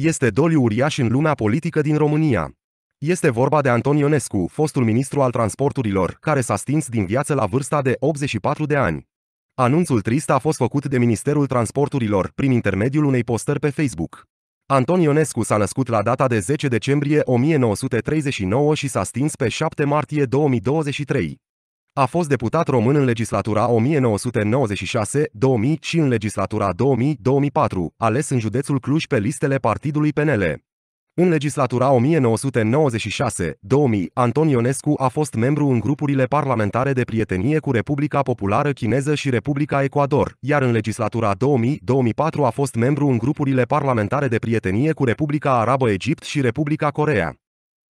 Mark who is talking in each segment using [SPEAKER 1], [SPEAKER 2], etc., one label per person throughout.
[SPEAKER 1] Este doliu uriaș în lumea politică din România. Este vorba de Anton Ionescu, fostul ministru al transporturilor, care s-a stins din viață la vârsta de 84 de ani. Anunțul trist a fost făcut de Ministerul Transporturilor prin intermediul unei postări pe Facebook. Anton Ionescu s-a născut la data de 10 decembrie 1939 și s-a stins pe 7 martie 2023. A fost deputat român în legislatura 1996-2000 și în legislatura 2000-2004, ales în județul Cluj pe listele partidului PNL. În legislatura 1996-2000, Anton Ionescu a fost membru în grupurile parlamentare de prietenie cu Republica Populară Chineză și Republica Ecuador, iar în legislatura 2000-2004 a fost membru în grupurile parlamentare de prietenie cu Republica Arabă Egipt și Republica Corea.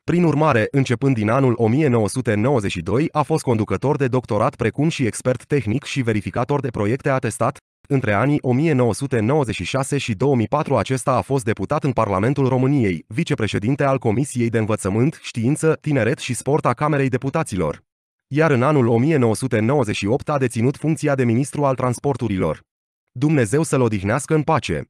[SPEAKER 1] Prin urmare, începând din anul 1992, a fost conducător de doctorat precum și expert tehnic și verificator de proiecte atestat, între anii 1996 și 2004 acesta a fost deputat în Parlamentul României, vicepreședinte al Comisiei de Învățământ, Știință, Tineret și Sport a Camerei Deputaților. Iar în anul 1998 a deținut funcția de ministru al transporturilor. Dumnezeu să-l odihnească în pace!